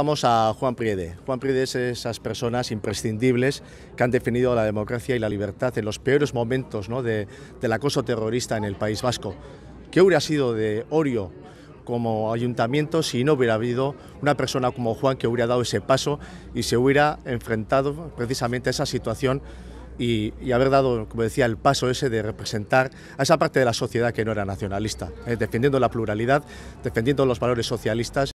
Vamos a Juan Priede. Juan Priede es esas personas imprescindibles que han definido la democracia y la libertad en los peores momentos de, del acoso terrorista en el País Vasco. ¿Qué hubiera sido de Orio como ayuntamiento si no hubiera habido una persona como Juan que hubiera dado ese paso y se hubiera enfrentado precisamente a esa situación y, haber dado, como decía, el paso ese de representar a esa parte de la sociedad que no era nacionalista, eh, defendiendo la pluralidad, defendiendo los valores socialistas.